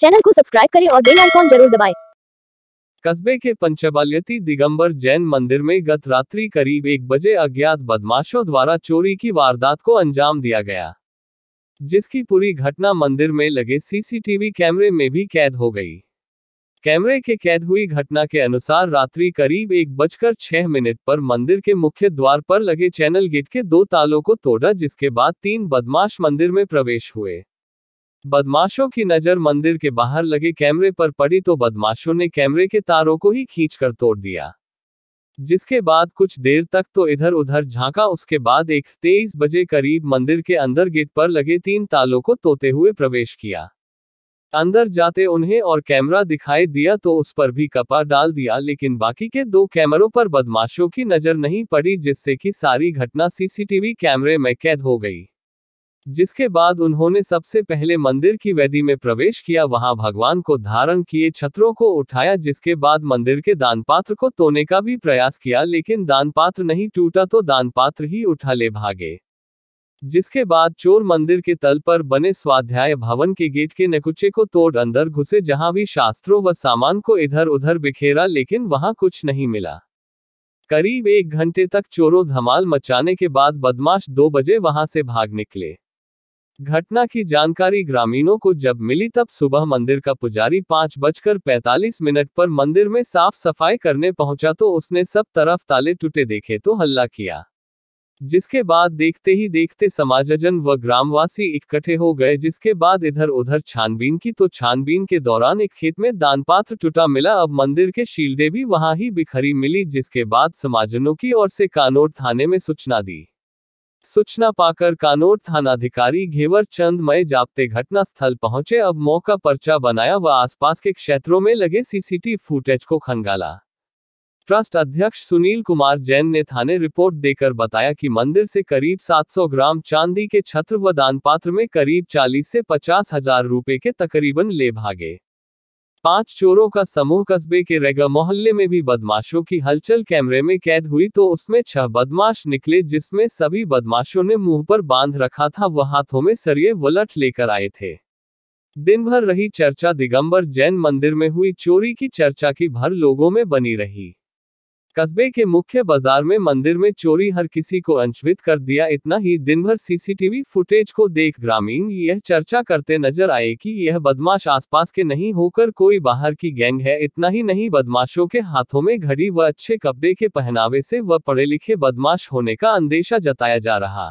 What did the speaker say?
Channel को subscribe करें और बेल आइकॉन जरूर दबाएं। कस्बे के पंचबाल्यती दिगंबर जैन मंदिर में गत रात्रि करीब एक बजे अज्ञात बदमाशों द्वारा चोरी की वारदात को अंजाम दिया गया जिसकी पूरी घटना मंदिर में लगे सीसीटीवी कैमरे में भी कैद हो गई कैमरे के कैद हुई घटना के अनुसार रात्रि करीब एक बजकर छह मिनट पर मंदिर के मुख्य द्वार पर लगे चैनल गेट के दो तालों को तोड़ा जिसके बाद तीन बदमाश मंदिर में प्रवेश हुए बदमाशों की नजर मंदिर के बाहर लगे कैमरे पर पड़ी तो बदमाशों ने कैमरे के तारों को ही खींचकर तोड़ दिया जिसके बाद कुछ देर तक तो इधर उधर झांका उसके बाद एक तेईस बजे करीब मंदिर के अंदर गेट पर लगे तीन तालों को तोते हुए प्रवेश किया अंदर जाते उन्हें और कैमरा दिखाई दिया तो उस पर भी कपा डाल दिया लेकिन बाकी के दो कैमरों पर बदमाशों की नजर नहीं पड़ी जिससे कि सारी घटना सीसीटीवी कैमरे में कैद हो गई जिसके बाद उन्होंने सबसे पहले मंदिर की वैदी में प्रवेश किया वहां भगवान को धारण किए छत्रों को उठाया जिसके बाद मंदिर के दान पात्र को तोने का भी प्रयास किया लेकिन दान पात्र नहीं टूटा तो दान पात्र ही उठा ले भागे जिसके बाद चोर मंदिर के तल पर बने स्वाध्याय भवन के गेट के नकुचे को तोड़ अंदर घुसे जहां भी शास्त्रों व सामान को इधर उधर बिखेरा लेकिन वहां कुछ नहीं मिला करीब एक घंटे तक चोरों धमाल मचाने के बाद बदमाश दो बजे वहां से भाग निकले घटना की जानकारी ग्रामीणों को जब मिली तब सुबह मंदिर का पुजारी पाँच बजकर पैंतालीस मिनट पर मंदिर में साफ सफाई करने पहुंचा तो उसने सब तरफ ताले टूटे देखे तो हल्ला किया जिसके बाद देखते ही देखते समाजजन व ग्रामवासी इकट्ठे हो गए जिसके बाद इधर उधर छानबीन की तो छानबीन के दौरान एक खेत में दानपात्र टूटा मिला अब मंदिर के शील्डे भी वहां ही बिखरी मिली जिसके बाद समाजनों की ओर से कानोर थाने में सूचना दी सूचना पाकर कानोर थानाधिकारी घेवर चंद मय जाप्ते घटना स्थल पहुंचे अब मौका पर्चा बनाया व आसपास के क्षेत्रों में लगे सीसीटीवी फुटेज को खंगाला ट्रस्ट अध्यक्ष सुनील कुमार जैन ने थाने रिपोर्ट देकर बताया कि मंदिर से करीब 700 ग्राम चांदी के छत्र व दान पात्र में करीब 40 से पचास हजार रूपए के तकरीबन ले भागे पांच चोरों का समूह कस्बे के रेगा मोहल्ले में भी बदमाशों की हलचल कैमरे में कैद हुई तो उसमें छह बदमाश निकले जिसमें सभी बदमाशों ने मुंह पर बांध रखा था वह हाथों में सरिये वलट लेकर आए थे दिन भर रही चर्चा दिगंबर जैन मंदिर में हुई चोरी की चर्चा की भर लोगों में बनी रही कस्बे के मुख्य बाजार में मंदिर में चोरी हर किसी को अंशवित कर दिया इतना ही दिनभर सीसीटीवी फुटेज को देख ग्रामीण यह चर्चा करते नजर आए कि यह बदमाश आसपास के नहीं होकर कोई बाहर की गैंग है इतना ही नहीं बदमाशों के हाथों में घड़ी व अच्छे कपड़े के पहनावे से व पढ़े लिखे बदमाश होने का अंदेशा जताया जा रहा